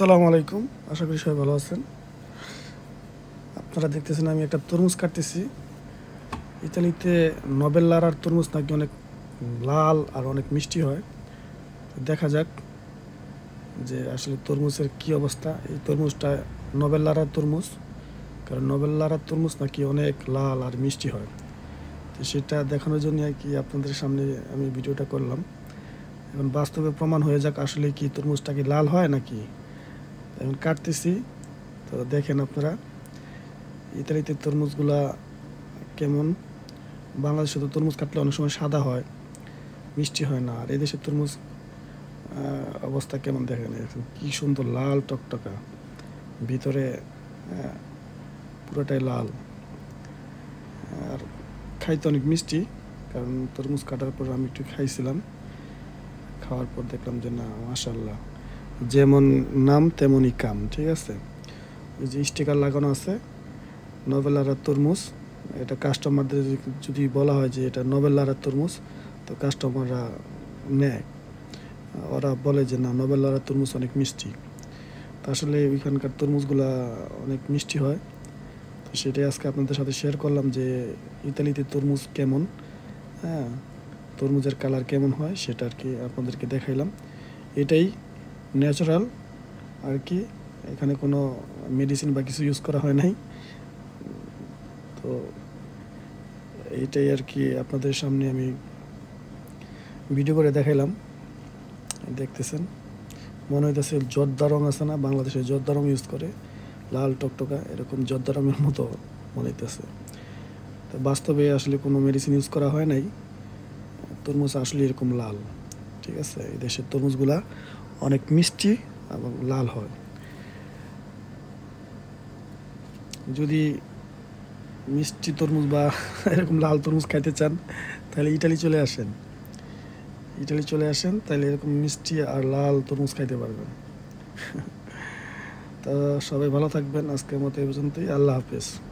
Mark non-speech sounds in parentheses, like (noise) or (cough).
আসসালামু আলাইকুম আশা করি সবাই ভালো আছেন আপনারা দেখতেছেন আমি একটা তরমুজ কাটতেছি ইতালিতে নবেল আর তরমুজ নাকি অনেক লাল আর অনেক মিষ্টি হয় দেখা যাক যে আসলে তরমুজের কি অবস্থা এই তরমুজটা নবেল লারার তরমুজ কারণ নবেল লারার তরমুজ নাকি অনেক লাল আর মিষ্টি হয় তো সেটা দেখানোর জন্য আর কি আপনাদের সামনে আমি ভিডিওটা করলাম এখন বাস্তবে প্রমাণ হয়ে যাক আসলে কি তরমুজটা কি লাল হয় নাকি আমি কাটতেছি তো দেখেন আপনারা ইতালিতে তরমুজগুলা কেমন বাংলাদেশে তো তরমুজ কাটলে অনেক সময় সাদা হয় মিষ্টি হয় না আর এদেশের তরমুজ অবস্থা কেমন দেখেন কি সুন্দর লাল টকটকা ভিতরে পুরোটাই লাল আর খাইতে অনেক মিষ্টি কারণ তরমুজ কাটার পর আমি একটু খাইছিলাম খাওয়ার পর দেখলাম যে না মাসাল্লাহ যেমন নাম তেমনই কাম ঠিক আছে যে স্টিকার লাগানো আছে আরার তরমুজ এটা কাস্টমারদের যদি বলা হয় যে এটা নভেলারা তরমুজ তো কাস্টমাররা নেয় ওরা বলে যে না নভেলারা তরমুজ অনেক মিষ্টি আসলে ওইখানকার তরমুজগুলা অনেক মিষ্টি হয় তো সেটাই আজকে আপনাদের সাথে শেয়ার করলাম যে ইতালিতে তরমুজ কেমন হ্যাঁ তরমুজের কালার কেমন হয় সেটা আর কি আপনাদেরকে দেখাইলাম এটাই ন্যাচারাল আর কি এখানে কোনো মেডিসিন বা কিছু ইউজ করা হয় নাই তো এইটাই আর কি আপনাদের সামনে আমি ভিডিও করে দেখাইলাম দেখতেছেন মনে হইতেছে জর্দা রং আছে না বাংলাদেশে জর্দা রং ইউজ করে লাল টকটকা এরকম জর্দা রঙের মতো মনে হইতেছে তো বাস্তবে আসলে কোনো মেডিসিন ইউজ করা হয় নাই তরমুজ আসলে এরকম লাল ঠিক আছে এই দেশের তরমুজগুলা অনেক মিষ্টি এবং লাল হয় যদি মিষ্টি তরমুজ বা (laughs) এরকম লাল তরমুজ খাইতে চান তাহলে ইটালি চলে আসেন ইটালি চলে আসেন তাহলে এরকম মিষ্টি আর লাল তরমুজ খাইতে পারবেন (laughs) তা সবাই ভালো থাকবেন আজকের মতো এই পর্যন্তই আল্লাহ হাফেজ